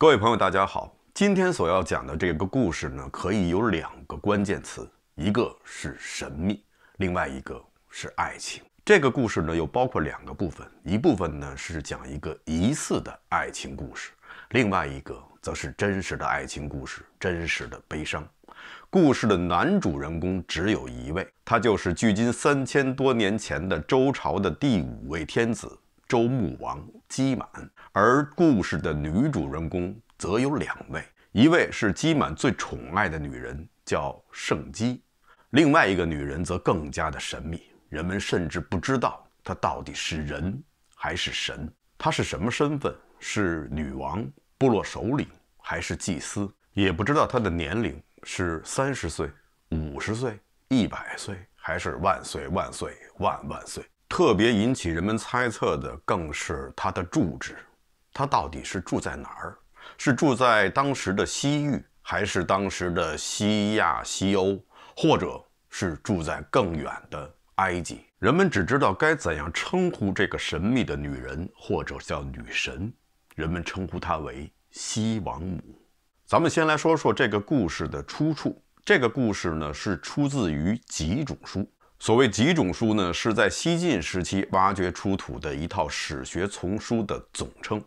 各位朋友，大家好。今天所要讲的这个故事呢，可以有两个关键词，一个是神秘，另外一个是爱情。这个故事呢，又包括两个部分，一部分呢是讲一个疑似的爱情故事，另外一个则是真实的爱情故事，真实的悲伤。故事的男主人公只有一位，他就是距今三千多年前的周朝的第五位天子。周穆王姬满，而故事的女主人公则有两位，一位是姬满最宠爱的女人，叫圣姬；另外一个女人则更加的神秘，人们甚至不知道她到底是人还是神，她是什么身份？是女王、部落首领，还是祭司？也不知道她的年龄是三十岁、五十岁、一百岁，还是万岁万岁万万岁？特别引起人们猜测的，更是她的住址。她到底是住在哪儿？是住在当时的西域，还是当时的西亚、西欧，或者是住在更远的埃及？人们只知道该怎样称呼这个神秘的女人，或者叫女神。人们称呼她为西王母。咱们先来说说这个故事的出处。这个故事呢，是出自于几种书。所谓《几种书》呢，是在西晋时期挖掘出土的一套史学丛书的总称。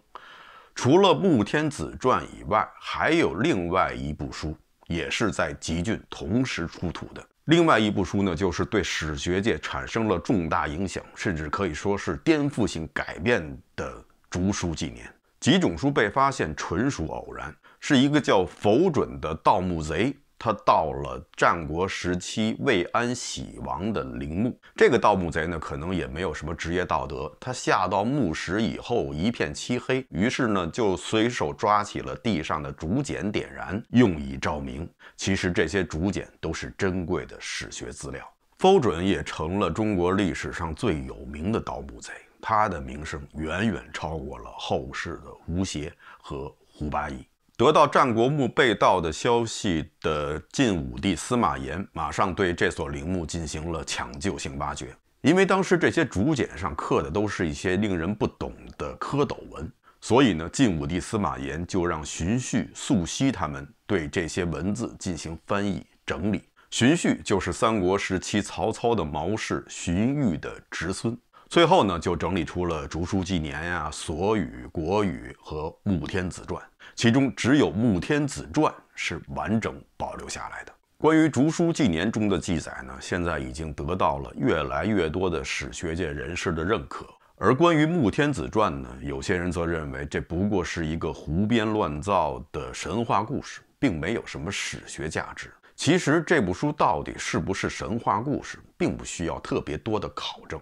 除了《穆天子传》以外，还有另外一部书，也是在集郡同时出土的。另外一部书呢，就是对史学界产生了重大影响，甚至可以说是颠覆性改变的《竹书纪年》。《几种书》被发现纯属偶然，是一个叫否准的盗墓贼。他到了战国时期魏安喜王的陵墓，这个盗墓贼呢，可能也没有什么职业道德。他下到墓室以后，一片漆黑，于是呢，就随手抓起了地上的竹简，点燃，用以照明。其实这些竹简都是珍贵的史学资料。封准也成了中国历史上最有名的盗墓贼，他的名声远远超过了后世的吴邪和胡八一。得到战国墓被盗的消息的晋武帝司马炎，马上对这所陵墓进行了抢救性挖掘。因为当时这些竹简上刻的都是一些令人不懂的蝌蚪文，所以呢，晋武帝司马炎就让荀勖、索熙他们对这些文字进行翻译整理。荀勖就是三国时期曹操的谋士荀彧的侄孙。最后呢，就整理出了《竹书纪年》呀、《索语》《国语》和《穆天子传》。其中只有《穆天子传》是完整保留下来的。关于竹书纪年中的记载呢，现在已经得到了越来越多的史学界人士的认可。而关于《穆天子传》呢，有些人则认为这不过是一个胡编乱造的神话故事，并没有什么史学价值。其实这部书到底是不是神话故事，并不需要特别多的考证。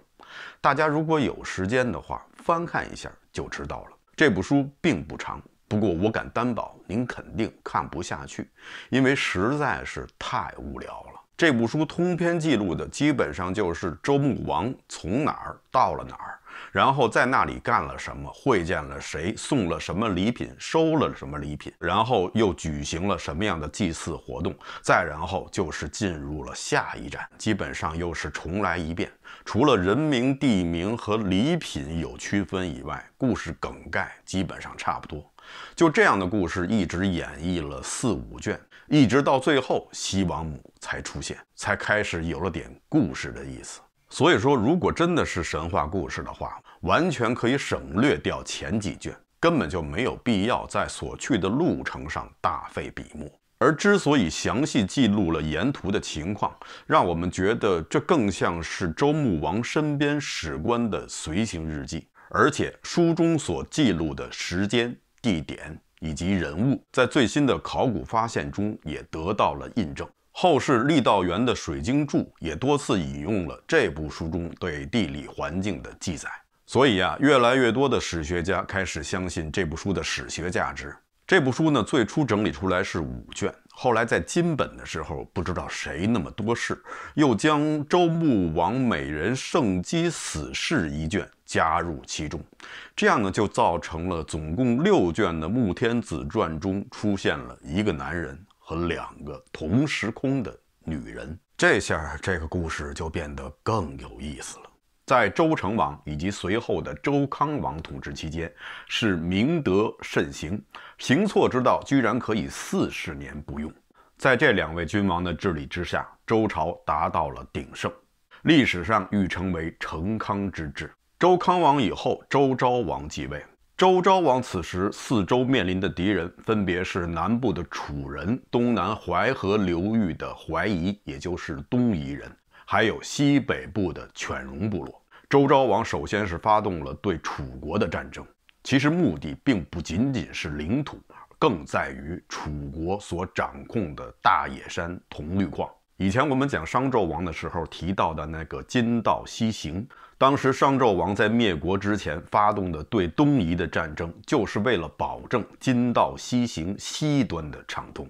大家如果有时间的话，翻看一下就知道了。这部书并不长。不过我敢担保，您肯定看不下去，因为实在是太无聊了。这部书通篇记录的基本上就是周穆王从哪儿到了哪儿，然后在那里干了什么，会见了谁，送了什么礼品，收了什么礼品，然后又举行了什么样的祭祀活动，再然后就是进入了下一站，基本上又是重来一遍。除了人名、地名和礼品有区分以外，故事梗概基本上差不多。就这样的故事一直演绎了四五卷，一直到最后，西王母才出现，才开始有了点故事的意思。所以说，如果真的是神话故事的话，完全可以省略掉前几卷，根本就没有必要在所去的路程上大费笔墨。而之所以详细记录了沿途的情况，让我们觉得这更像是周穆王身边史官的随行日记，而且书中所记录的时间。地点以及人物，在最新的考古发现中也得到了印证。后世郦道元的《水经注》也多次引用了这部书中对地理环境的记载，所以呀，越来越多的史学家开始相信这部书的史学价值。这部书呢，最初整理出来是五卷，后来在金本的时候，不知道谁那么多事，又将周穆王美人圣姬死事一卷。加入其中，这样呢就造成了总共六卷的《穆天子传》中出现了一个男人和两个同时空的女人。这下这个故事就变得更有意思了。在周成王以及随后的周康王统治期间，是明德慎行，行错之道居然可以四十年不用。在这两位君王的治理之下，周朝达到了鼎盛，历史上誉称为“成康之治”。周康王以后，周昭王继位。周昭王此时，四周面临的敌人分别是南部的楚人、东南淮河流域的淮夷，也就是东夷人，还有西北部的犬戎部落。周昭王首先是发动了对楚国的战争，其实目的并不仅仅是领土，更在于楚国所掌控的大野山铜绿矿。以前我们讲商纣王的时候提到的那个金道西行。当时商纣王在灭国之前发动的对东夷的战争，就是为了保证金道西行西端的畅通；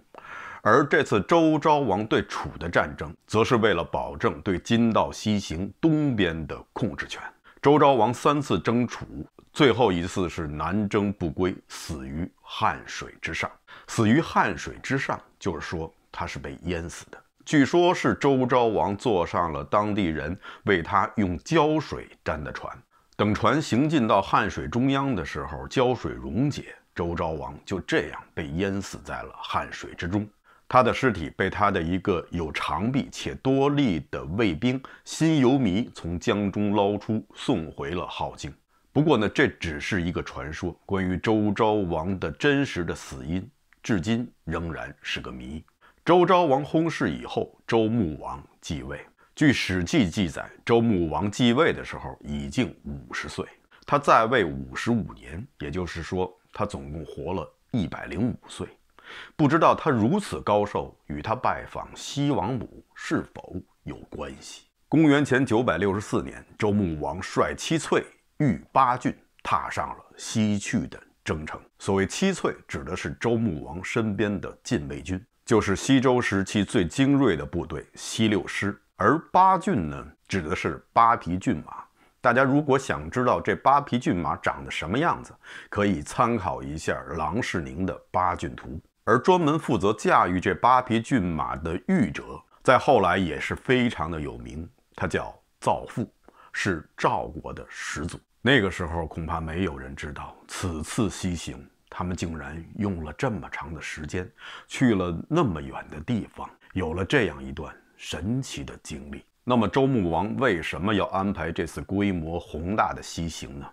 而这次周昭王对楚的战争，则是为了保证对金道西行东边的控制权。周昭王三次征楚，最后一次是南征不归，死于汉水之上。死于汉水之上，就是说他是被淹死的。据说，是周昭王坐上了当地人为他用胶水粘的船。等船行进到汉水中央的时候，胶水溶解，周昭王就这样被淹死在了汉水之中。他的尸体被他的一个有长臂且多力的卫兵辛尤弥从江中捞出，送回了镐京。不过呢，这只是一个传说。关于周昭王的真实的死因，至今仍然是个谜。周昭王薨逝以后，周穆王继位。据《史记》记载，周穆王继位的时候已经五十岁，他在位五十五年，也就是说，他总共活了一百零五岁。不知道他如此高寿，与他拜访西王母是否有关系？公元前九百六十四年，周穆王率七萃御八郡，踏上了西去的征程。所谓七萃，指的是周穆王身边的禁卫军。就是西周时期最精锐的部队西六师，而八骏呢，指的是八匹骏马。大家如果想知道这八匹骏马长得什么样子，可以参考一下郎世宁的《八骏图》。而专门负责驾驭这八匹骏马的御者，在后来也是非常的有名，他叫造父，是赵国的始祖。那个时候恐怕没有人知道此次西行。他们竟然用了这么长的时间，去了那么远的地方，有了这样一段神奇的经历。那么周穆王为什么要安排这次规模宏大的西行呢？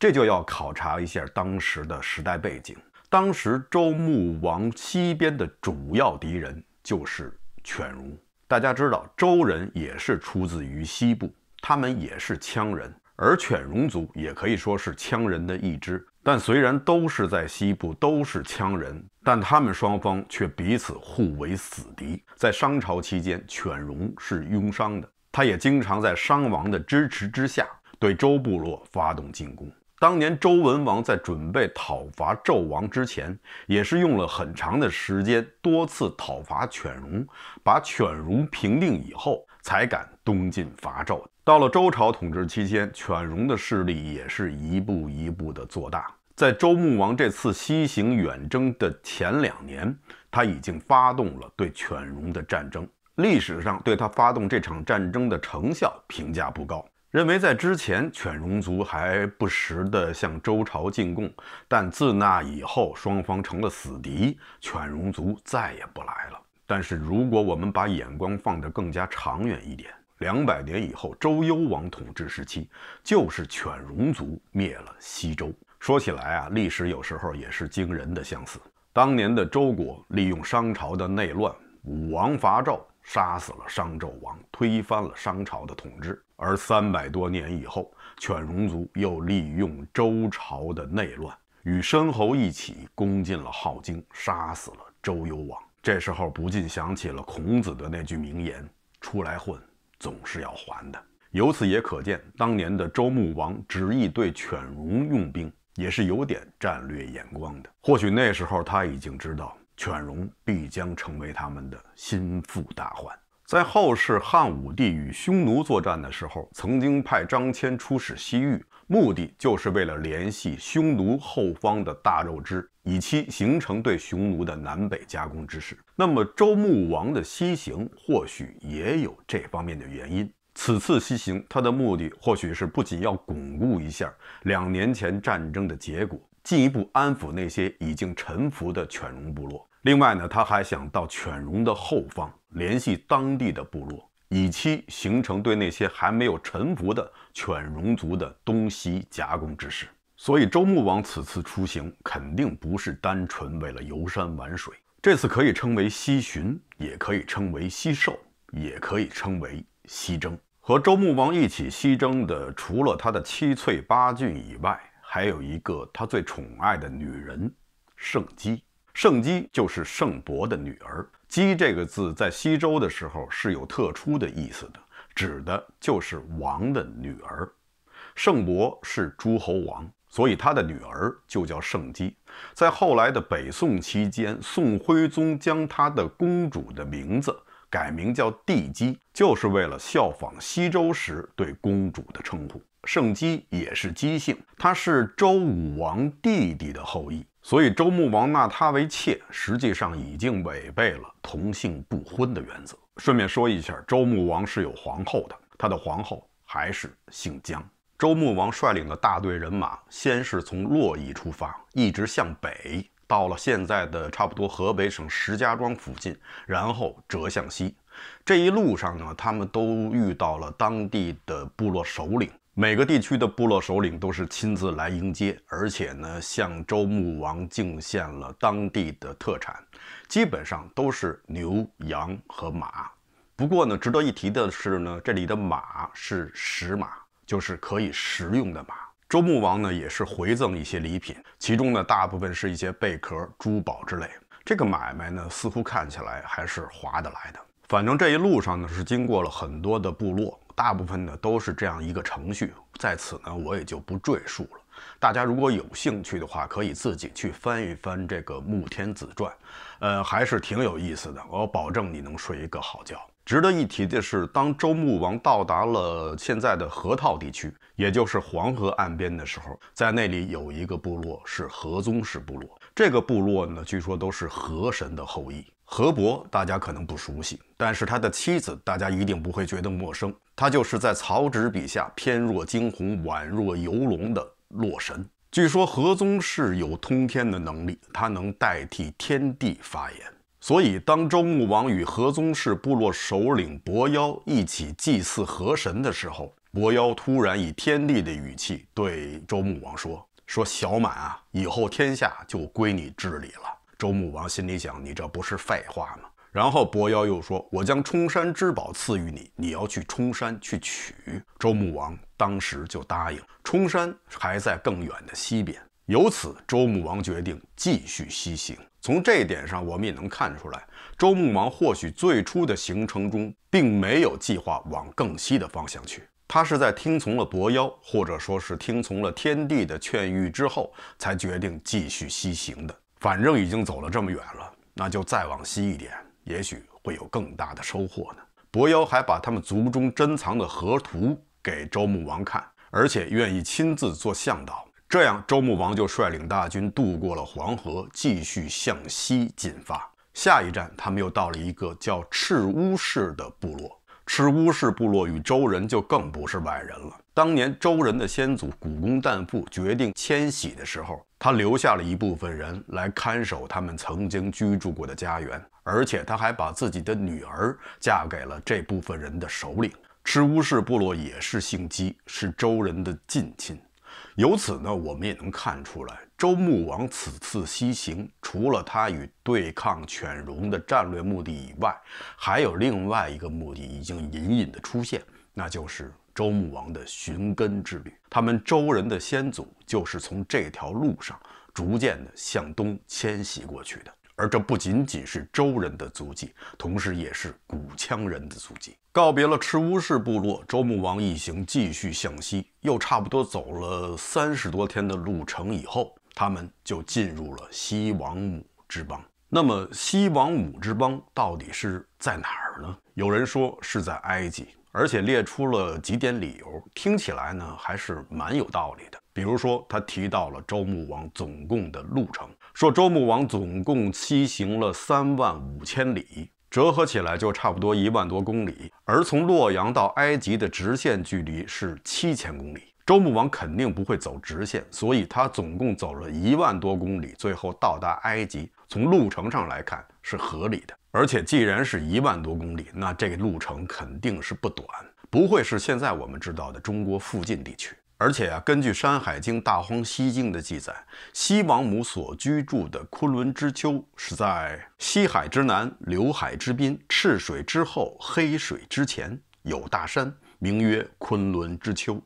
这就要考察一下当时的时代背景。当时周穆王西边的主要敌人就是犬戎。大家知道，周人也是出自于西部，他们也是羌人，而犬戎族也可以说是羌人的一支。但虽然都是在西部，都是羌人，但他们双方却彼此互为死敌。在商朝期间，犬戎是拥商的，他也经常在商王的支持之下对周部落发动进攻。当年周文王在准备讨伐纣王之前，也是用了很长的时间，多次讨伐犬戎，把犬戎平定以后，才敢东进伐纣。到了周朝统治期间，犬戎的势力也是一步一步的做大。在周穆王这次西行远征的前两年，他已经发动了对犬戎的战争。历史上对他发动这场战争的成效评价不高，认为在之前犬戎族还不时地向周朝进贡，但自那以后，双方成了死敌，犬戎族再也不来了。但是，如果我们把眼光放得更加长远一点，两百年以后，周幽王统治时期，就是犬戎族灭了西周。说起来啊，历史有时候也是惊人的相似。当年的周国利用商朝的内乱，武王伐纣，杀死了商纣王，推翻了商朝的统治。而三百多年以后，犬戎族又利用周朝的内乱，与申侯一起攻进了镐京，杀死了周幽王。这时候不禁想起了孔子的那句名言：“出来混。”总是要还的。由此也可见，当年的周穆王执意对犬戎用兵，也是有点战略眼光的。或许那时候他已经知道，犬戎必将成为他们的心腹大患。在后世，汉武帝与匈奴作战的时候，曾经派张骞出使西域，目的就是为了联系匈奴后方的大肉支。以期形成对匈奴的南北夹攻之势。那么，周穆王的西行或许也有这方面的原因。此次西行，他的目的或许是不仅要巩固一下两年前战争的结果，进一步安抚那些已经臣服的犬戎部落。另外呢，他还想到犬戎的后方联系当地的部落，以期形成对那些还没有臣服的犬戎族的东西夹攻之势。所以周穆王此次出行肯定不是单纯为了游山玩水，这次可以称为西巡，也可以称为西狩，也可以称为西征。和周穆王一起西征的，除了他的七翠八骏以外，还有一个他最宠爱的女人，圣姬。圣姬就是圣伯的女儿。姬这个字在西周的时候是有特殊的意思的，指的就是王的女儿。圣伯是诸侯王。所以他的女儿就叫圣姬，在后来的北宋期间，宋徽宗将他的公主的名字改名叫帝姬，就是为了效仿西周时对公主的称呼。圣姬也是姬姓，她是周武王弟弟的后裔，所以周穆王纳她为妾，实际上已经违背了同姓不婚的原则。顺便说一下，周穆王是有皇后的，他的皇后还是姓姜。周穆王率领的大队人马，先是从洛邑出发，一直向北，到了现在的差不多河北省石家庄附近，然后折向西。这一路上呢，他们都遇到了当地的部落首领，每个地区的部落首领都是亲自来迎接，而且呢，向周穆王敬献了当地的特产，基本上都是牛、羊和马。不过呢，值得一提的是呢，这里的马是石马。就是可以食用的马。周穆王呢，也是回赠一些礼品，其中呢，大部分是一些贝壳、珠宝之类。这个买卖呢，似乎看起来还是划得来的。反正这一路上呢，是经过了很多的部落，大部分呢都是这样一个程序。在此呢，我也就不赘述了。大家如果有兴趣的话，可以自己去翻一翻这个《穆天子传》，呃，还是挺有意思的。我保证你能睡一个好觉。值得一提的是，当周穆王到达了现在的河套地区，也就是黄河岸边的时候，在那里有一个部落是河宗氏部落。这个部落呢，据说都是河神的后裔。河伯大家可能不熟悉，但是他的妻子大家一定不会觉得陌生，他就是在曹植笔下“翩若惊鸿，宛若游龙”的洛神。据说河宗氏有通天的能力，他能代替天帝发言。所以，当周穆王与合宗氏部落首领伯腰一起祭祀河神的时候，伯腰突然以天地的语气对周穆王说：“说小满啊，以后天下就归你治理了。”周穆王心里想：“你这不是废话吗？”然后伯腰又说：“我将冲山之宝赐予你，你要去冲山去取。”周穆王当时就答应。冲山还在更远的西边，由此，周穆王决定继续西行。从这一点上，我们也能看出来，周穆王或许最初的行程中并没有计划往更西的方向去。他是在听从了伯妖，或者说是听从了天帝的劝谕之后，才决定继续西行的。反正已经走了这么远了，那就再往西一点，也许会有更大的收获呢。伯妖还把他们族中珍藏的河图给周穆王看，而且愿意亲自做向导。这样，周穆王就率领大军渡过了黄河，继续向西进发。下一站，他们又到了一个叫赤乌氏的部落。赤乌氏部落与周人就更不是外人了。当年周人的先祖古公旦父决定迁徙的时候，他留下了一部分人来看守他们曾经居住过的家园，而且他还把自己的女儿嫁给了这部分人的首领。赤乌氏部落也是姓姬，是周人的近亲。由此呢，我们也能看出来，周穆王此次西行，除了他与对抗犬戎的战略目的以外，还有另外一个目的已经隐隐的出现，那就是周穆王的寻根之旅。他们周人的先祖就是从这条路上逐渐的向东迁徙过去的。而这不仅仅是周人的足迹，同时也是古羌人的足迹。告别了赤乌氏部落，周穆王一行继续向西，又差不多走了三十多天的路程以后，他们就进入了西王母之邦。那么，西王母之邦到底是在哪儿呢？有人说是在埃及，而且列出了几点理由，听起来呢还是蛮有道理的。比如说，他提到了周穆王总共的路程。说周穆王总共西行了三万五千里，折合起来就差不多一万多公里。而从洛阳到埃及的直线距离是七千公里，周穆王肯定不会走直线，所以他总共走了一万多公里，最后到达埃及。从路程上来看是合理的，而且既然是一万多公里，那这个路程肯定是不短，不会是现在我们知道的中国附近地区。而且啊，根据《山海经·大荒西经》的记载，西王母所居住的昆仑之丘是在西海之南、流海之滨、赤水之后、黑水之前，有大山，名曰昆仑之丘，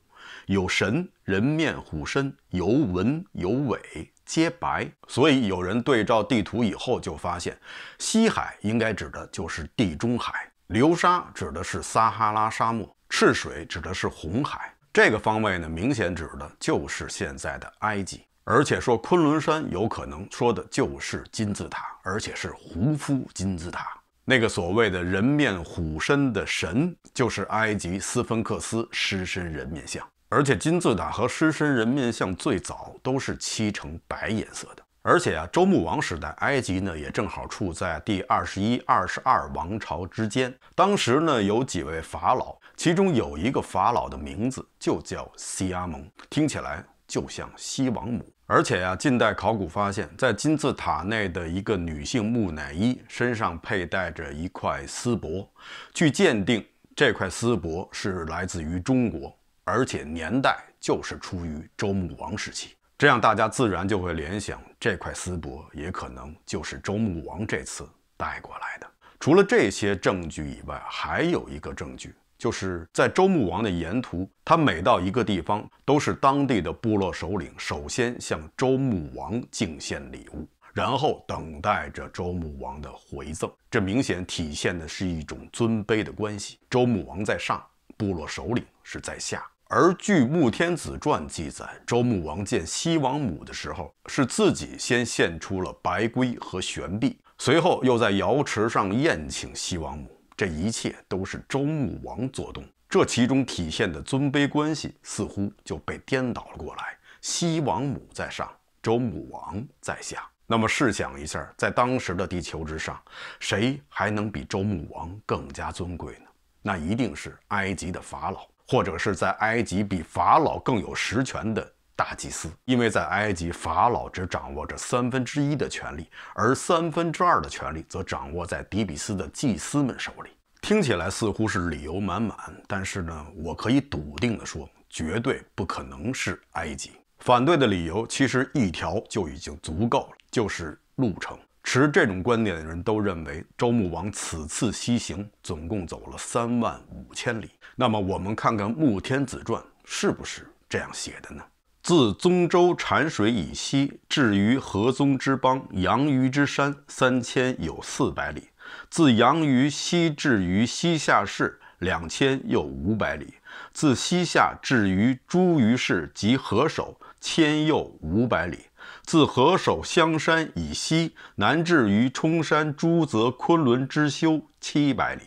有神，人面虎身，有文有尾，皆白。所以有人对照地图以后，就发现西海应该指的就是地中海，流沙指的是撒哈拉沙漠，赤水指的是红海。这个方位呢，明显指的就是现在的埃及，而且说昆仑山有可能说的就是金字塔，而且是胡夫金字塔。那个所谓的人面虎身的神，就是埃及斯芬克斯狮身人面像。而且金字塔和狮身人面像最早都是漆成白颜色的。而且啊，周穆王时代，埃及呢也正好处在第二十一、二十二王朝之间。当时呢有几位法老。其中有一个法老的名字就叫西阿蒙，听起来就像西王母。而且呀，近代考古发现，在金字塔内的一个女性木乃伊身上佩戴着一块丝帛，据鉴定，这块丝帛是来自于中国，而且年代就是出于周穆王时期。这样大家自然就会联想，这块丝帛也可能就是周穆王这次带过来的。除了这些证据以外，还有一个证据。就是在周穆王的沿途，他每到一个地方，都是当地的部落首领首先向周穆王敬献礼物，然后等待着周穆王的回赠。这明显体现的是一种尊卑的关系：周穆王在上，部落首领是在下。而据《穆天子传》记载，周穆王见西王母的时候，是自己先献出了白圭和玄璧，随后又在瑶池上宴请西王母。这一切都是周穆王做东，这其中体现的尊卑关系似乎就被颠倒了过来。西王母在上，周穆王在下。那么试想一下，在当时的地球之上，谁还能比周穆王更加尊贵呢？那一定是埃及的法老，或者是在埃及比法老更有实权的。大祭司，因为在埃及，法老只掌握着三分之一的权力，而三分之二的权力则掌握在底比斯的祭司们手里。听起来似乎是理由满满，但是呢，我可以笃定地说，绝对不可能是埃及。反对的理由其实一条就已经足够了，就是路程。持这种观点的人都认为，周穆王此次西行总共走了三万五千里。那么，我们看看《穆天子传》是不是这样写的呢？自宗州浐水以西，至于河宗之邦，阳隅之山，三千有四百里；自阳隅西至于西夏市，两千又五百里；自西夏至于诸于市及河首，千又五百里；自河首香山以西，南至于冲山，诸泽昆仑之修七百里；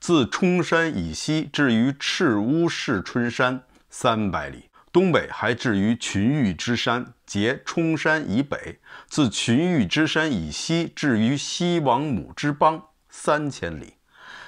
自冲山以西至于赤乌市春山，三百里。东北还至于群玉之山，皆冲山以北；自群玉之山以西至于西王母之邦，三千里；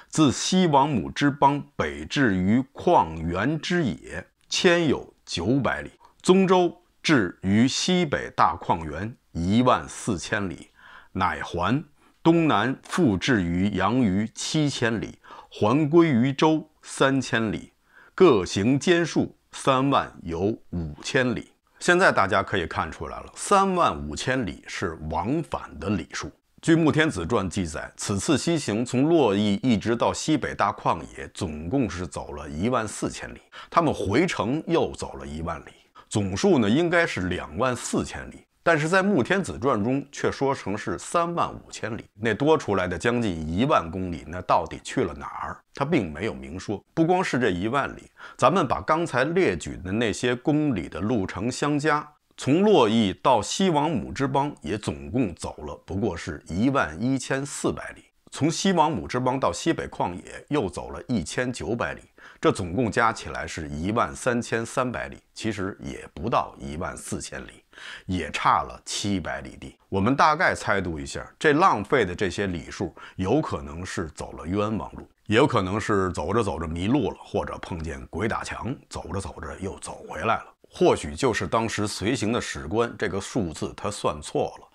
自西王母之邦北至于旷原之野，千有九百里。宗周至于西北大旷原，一万四千里，乃还；东南复至于阳隅七千里，还归于周三千里，各行兼数。三万有五千里。现在大家可以看出来了，三万五千里是往返的里数。据《穆天子传》记载，此次西行从洛邑一直到西北大旷野，总共是走了一万四千里。他们回程又走了一万里，总数呢应该是两万四千里。但是在《穆天子传》中却说成是三万五千里，那多出来的将近一万公里，那到底去了哪儿？他并没有明说。不光是这一万里，咱们把刚才列举的那些公里的路程相加，从洛邑到西王母之邦也总共走了不过是一万一千四百里，从西王母之邦到西北旷野又走了一千九百里，这总共加起来是一万三千三百里，其实也不到一万四千里。也差了七百里地。我们大概猜度一下，这浪费的这些里数，有可能是走了冤枉路，也有可能是走着走着迷路了，或者碰见鬼打墙，走着走着又走回来了。或许就是当时随行的史官这个数字他算错了。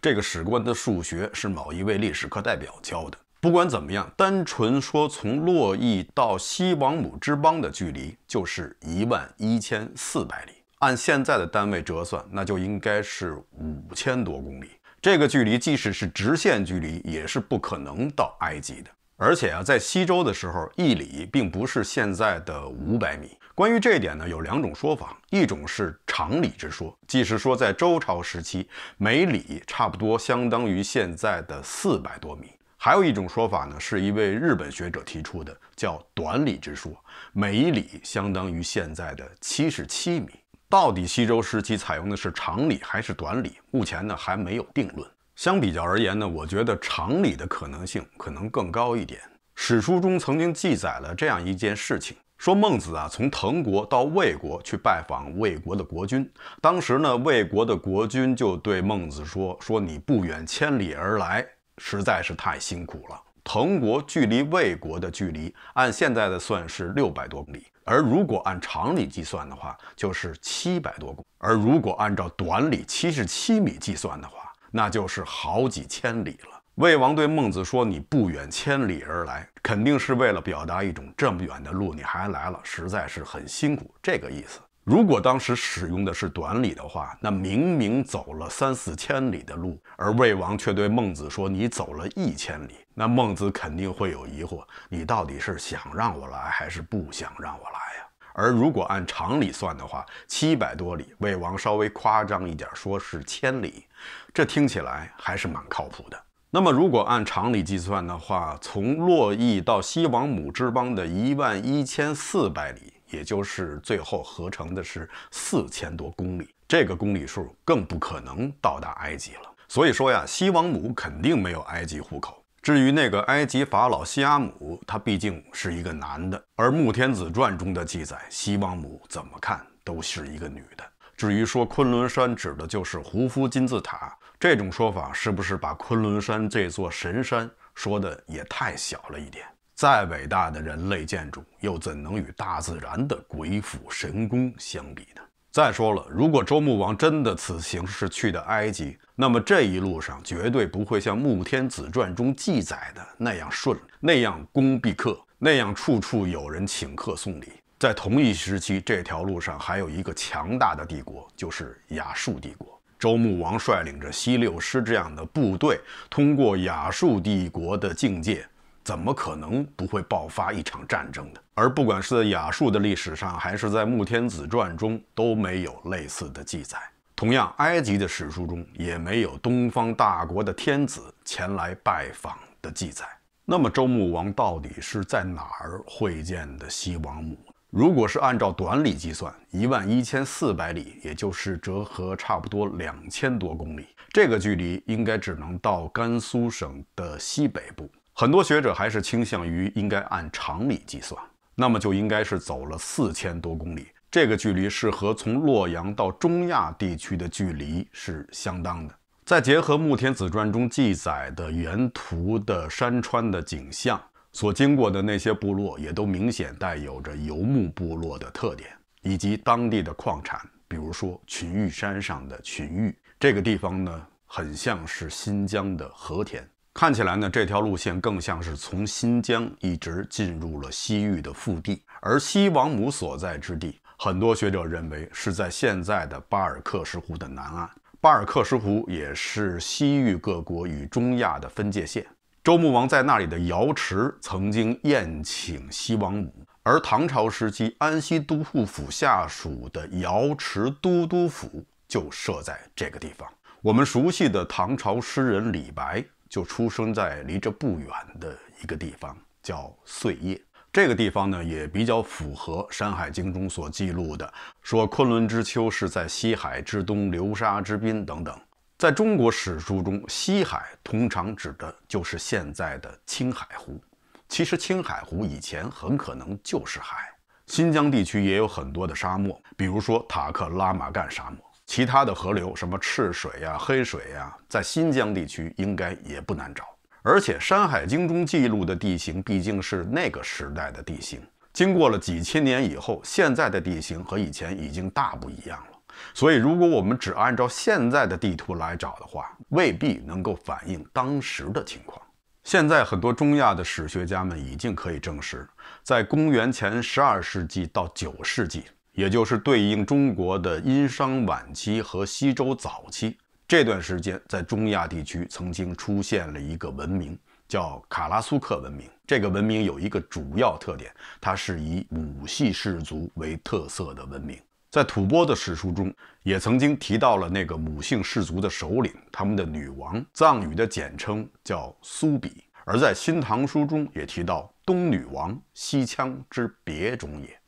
这个史官的数学是某一位历史课代表教的。不管怎么样，单纯说从洛邑到西王母之邦的距离，就是一万一千四百里。按现在的单位折算，那就应该是五千多公里。这个距离，即使是直线距离，也是不可能到埃及的。而且啊，在西周的时候，一里并不是现在的五百米。关于这一点呢，有两种说法：一种是长里之说，即是说在周朝时期，每里差不多相当于现在的四百多米；还有一种说法呢，是一位日本学者提出的，叫短里之说，每一里相当于现在的七十七米。到底西周时期采用的是长礼还是短礼，目前呢还没有定论。相比较而言呢，我觉得长礼的可能性可能更高一点。史书中曾经记载了这样一件事情：说孟子啊从滕国到魏国去拜访魏国的国君，当时呢魏国的国君就对孟子说：“说你不远千里而来，实在是太辛苦了。”滕国距离魏国的距离，按现在的算是六百多公里。而如果按长里计算的话，就是七百多公；里；而如果按照短里七十七米计算的话，那就是好几千里了。魏王对孟子说：“你不远千里而来，肯定是为了表达一种这么远的路你还来了，实在是很辛苦。”这个意思。如果当时使用的是短礼的话，那明明走了三四千里的路，而魏王却对孟子说你走了一千里，那孟子肯定会有疑惑：你到底是想让我来还是不想让我来呀？而如果按常理算的话，七百多里，魏王稍微夸张一点说是千里，这听起来还是蛮靠谱的。那么如果按常理计算的话，从洛邑到西王母之邦的一万一千四百里。也就是最后合成的是四千多公里，这个公里数更不可能到达埃及了。所以说呀，西王母肯定没有埃及户口。至于那个埃及法老西阿姆，他毕竟是一个男的，而《穆天子传》中的记载，西王母怎么看都是一个女的。至于说昆仑山指的就是胡夫金字塔，这种说法是不是把昆仑山这座神山说的也太小了一点？再伟大的人类建筑，又怎能与大自然的鬼斧神工相比呢？再说了，如果周穆王真的此行是去的埃及，那么这一路上绝对不会像《穆天子传》中记载的那样顺，那样攻必克，那样处处有人请客送礼。在同一时期，这条路上还有一个强大的帝国，就是亚述帝国。周穆王率领着西六师这样的部队，通过亚述帝国的境界。怎么可能不会爆发一场战争的？而不管是在《雅述》的历史上，还是在《穆天子传》中，都没有类似的记载。同样，埃及的史书中也没有东方大国的天子前来拜访的记载。那么，周穆王到底是在哪儿会见的西王母？如果是按照短里计算，一万一千四百里，也就是折合差不多两千多公里，这个距离应该只能到甘肃省的西北部。很多学者还是倾向于应该按常理计算，那么就应该是走了四千多公里。这个距离是和从洛阳到中亚地区的距离是相当的。再结合《穆天子传》中记载的沿途的山川的景象，所经过的那些部落也都明显带有着游牧部落的特点，以及当地的矿产，比如说群玉山上的群玉，这个地方呢，很像是新疆的和田。看起来呢，这条路线更像是从新疆一直进入了西域的腹地，而西王母所在之地，很多学者认为是在现在的巴尔克什湖的南岸。巴尔克什湖也是西域各国与中亚的分界线。周穆王在那里的瑶池曾经宴请西王母，而唐朝时期安西都护府下属的瑶池都督府就设在这个地方。我们熟悉的唐朝诗人李白。就出生在离这不远的一个地方，叫碎叶。这个地方呢，也比较符合《山海经》中所记录的，说昆仑之丘是在西海之东、流沙之滨等等。在中国史书中，西海通常指的就是现在的青海湖。其实，青海湖以前很可能就是海。新疆地区也有很多的沙漠，比如说塔克拉玛干沙漠。其他的河流，什么赤水呀、黑水呀，在新疆地区应该也不难找。而且《山海经》中记录的地形，毕竟是那个时代的地形。经过了几千年以后，现在的地形和以前已经大不一样了。所以，如果我们只按照现在的地图来找的话，未必能够反映当时的情况。现在很多中亚的史学家们已经可以证实，在公元前十二世纪到九世纪。也就是对应中国的殷商晚期和西周早期这段时间，在中亚地区曾经出现了一个文明，叫卡拉苏克文明。这个文明有一个主要特点，它是以母系氏族为特色的文明。在吐蕃的史书中也曾经提到了那个母姓氏族的首领，他们的女王，藏语的简称叫苏比。而在《新唐书》中也提到：“东女王，西羌之别种也。”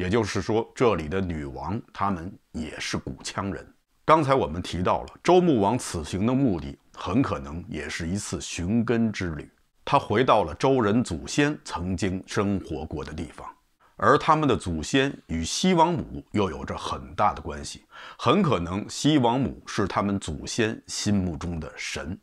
也就是说，这里的女王她们也是古羌人。刚才我们提到了周穆王此行的目的，很可能也是一次寻根之旅。他回到了周人祖先曾经生活过的地方，而他们的祖先与西王母又有着很大的关系，很可能西王母是他们祖先心目中的神。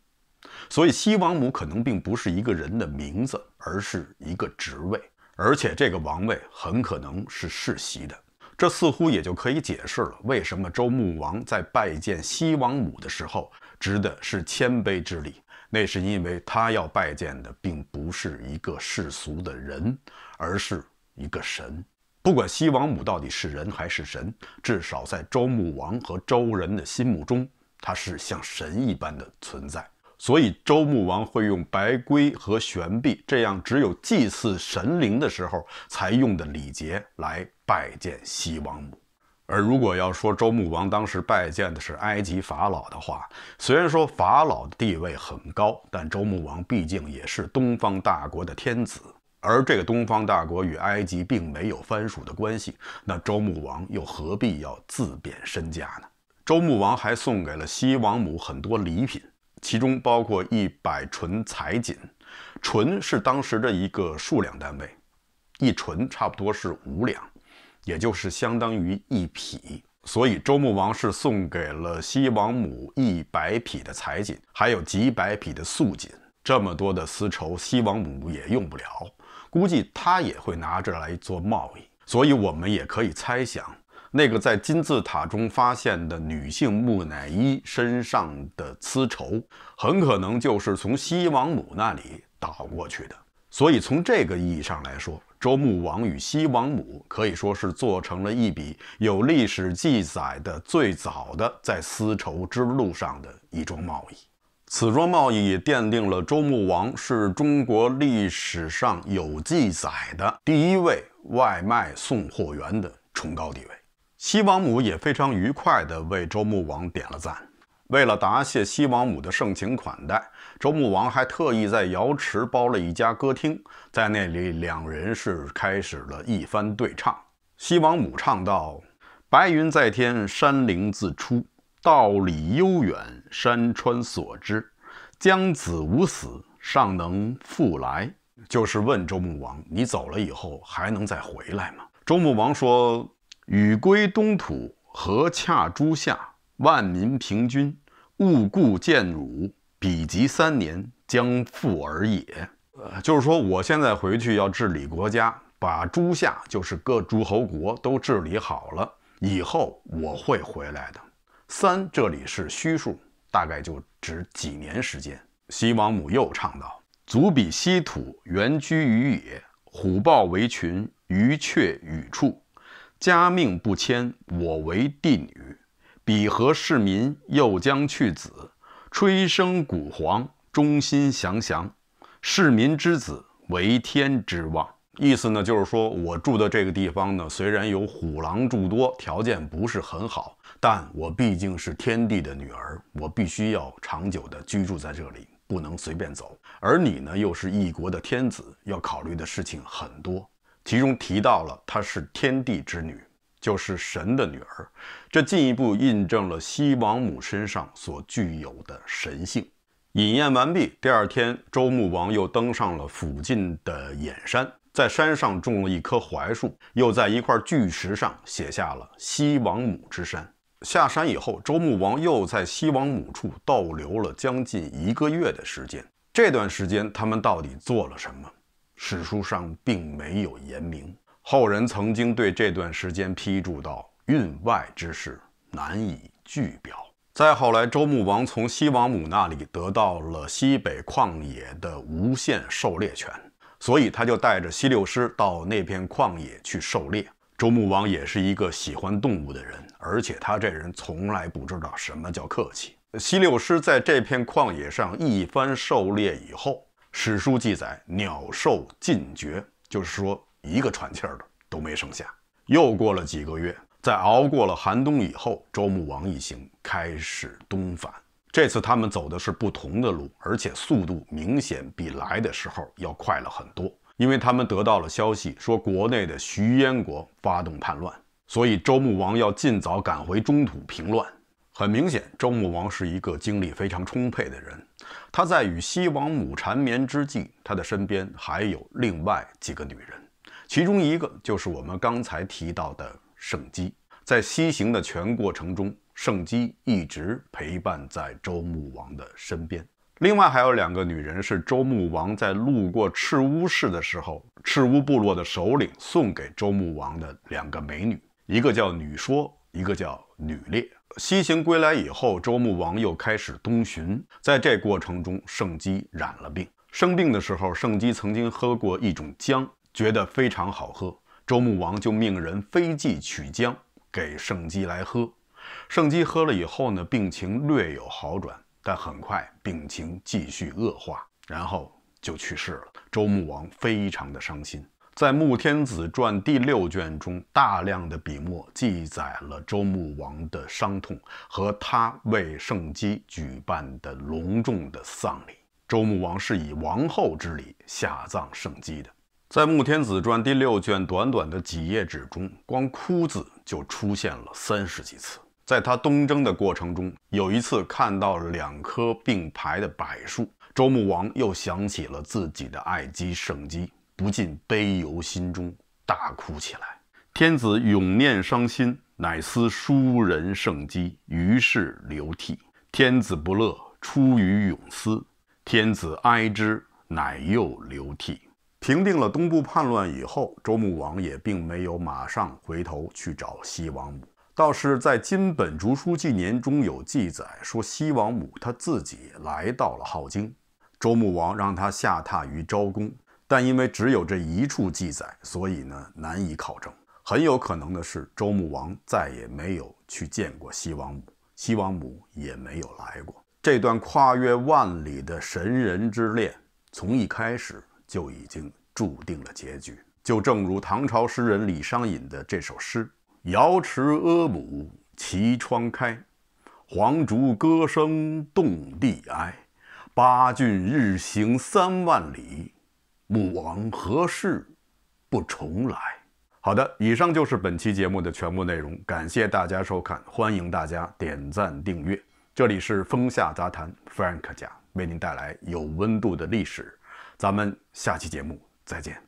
所以，西王母可能并不是一个人的名字，而是一个职位。而且这个王位很可能是世袭的，这似乎也就可以解释了为什么周穆王在拜见西王母的时候执的是谦卑之礼。那是因为他要拜见的并不是一个世俗的人，而是一个神。不管西王母到底是人还是神，至少在周穆王和周人的心目中，他是像神一般的存在。所以周穆王会用白圭和玄璧这样只有祭祀神灵的时候才用的礼节来拜见西王母。而如果要说周穆王当时拜见的是埃及法老的话，虽然说法老的地位很高，但周穆王毕竟也是东方大国的天子，而这个东方大国与埃及并没有藩属的关系，那周穆王又何必要自贬身价呢？周穆王还送给了西王母很多礼品。其中包括一百纯彩锦，纯是当时的一个数量单位，一纯差不多是五两，也就是相当于一匹。所以周穆王是送给了西王母一百匹的彩锦，还有几百匹的素锦。这么多的丝绸，西王母也用不了，估计他也会拿着来做贸易。所以，我们也可以猜想。那个在金字塔中发现的女性木乃伊身上的丝绸，很可能就是从西王母那里倒过去的。所以，从这个意义上来说，周穆王与西王母可以说是做成了一笔有历史记载的最早的在丝绸之路上的一桩贸易。此桩贸易也奠定了周穆王是中国历史上有记载的第一位外卖送货员的崇高地位。西王母也非常愉快地为周穆王点了赞。为了答谢西王母的盛情款待，周穆王还特意在瑶池包了一家歌厅，在那里两人是开始了一番对唱。西王母唱道：“白云在天，山灵自出。道里悠远，山川所知。将子无死，尚能复来。”就是问周穆王：“你走了以后还能再回来吗？”周穆王说。与归东土，何洽诸夏，万民平均，勿故见辱。彼及三年，将复而也。呃，就是说，我现在回去要治理国家，把诸夏，就是各诸侯国，都治理好了，以后我会回来的。三，这里是虚数，大概就指几年时间。西王母又唱道：“足比西土，原居于野，虎豹为群，鱼雀与畜。”家命不迁，我为帝女；彼何世民，又将去子，吹笙鼓簧，忠心降降。世民之子，为天之望。意思呢，就是说我住的这个地方呢，虽然有虎狼诸多，条件不是很好，但我毕竟是天帝的女儿，我必须要长久的居住在这里，不能随便走。而你呢，又是一国的天子，要考虑的事情很多。其中提到了她是天地之女，就是神的女儿，这进一步印证了西王母身上所具有的神性。饮宴完毕，第二天，周穆王又登上了附近的崦山，在山上种了一棵槐树，又在一块巨石上写下了“西王母之山”。下山以后，周穆王又在西王母处逗留了将近一个月的时间。这段时间，他们到底做了什么？史书上并没有言明，后人曾经对这段时间批注到“运外之事难以具表”。再后来，周穆王从西王母那里得到了西北旷野的无限狩猎权，所以他就带着西六师到那片旷野去狩猎。周穆王也是一个喜欢动物的人，而且他这人从来不知道什么叫客气。西六师在这片旷野上一番狩猎以后。史书记载，鸟兽尽绝，就是说一个喘气儿的都没剩下。又过了几个月，在熬过了寒冬以后，周穆王一行开始东返。这次他们走的是不同的路，而且速度明显比来的时候要快了很多，因为他们得到了消息，说国内的徐、燕国发动叛乱，所以周穆王要尽早赶回中土平乱。很明显，周穆王是一个精力非常充沛的人。他在与西王母缠绵之际，他的身边还有另外几个女人，其中一个就是我们刚才提到的圣姬。在西行的全过程中，圣姬一直陪伴在周穆王的身边。另外还有两个女人是周穆王在路过赤乌市的时候，赤乌部落的首领送给周穆王的两个美女，一个叫女说，一个叫。女烈西行归来以后，周穆王又开始东巡。在这过程中，圣姬染了病。生病的时候，圣姬曾经喝过一种姜，觉得非常好喝。周穆王就命人飞寄取姜给圣姬来喝。圣姬喝了以后呢，病情略有好转，但很快病情继续恶化，然后就去世了。周穆王非常的伤心。在《穆天子传》第六卷中，大量的笔墨记载了周穆王的伤痛和他为圣姬举办的隆重的丧礼。周穆王是以王后之礼下葬圣姬的。在《穆天子传》第六卷短短的几页纸中，光“哭”字就出现了三十几次。在他东征的过程中，有一次看到两棵并排的柏树，周穆王又想起了自己的爱姬圣姬。不禁悲由心中大哭起来。天子永念伤心，乃思书人圣机，于是流涕。天子不乐，出于永思。天子哀之，乃又流涕。平定了东部叛乱以后，周穆王也并没有马上回头去找西王母，倒是在《金本竹书纪年》中有记载说，西王母他自己来到了镐京，周穆王让他下榻于昭宫。但因为只有这一处记载，所以呢难以考证。很有可能的是，周穆王再也没有去见过西王母，西王母也没有来过。这段跨越万里的神人之恋，从一开始就已经注定了结局。就正如唐朝诗人李商隐的这首诗：“瑶池阿母齐窗开，黄竹歌声动地哀。八骏日行三万里。”过往何事，不重来。好的，以上就是本期节目的全部内容，感谢大家收看，欢迎大家点赞订阅。这里是风下杂谈，Frank 讲，为您带来有温度的历史。咱们下期节目再见。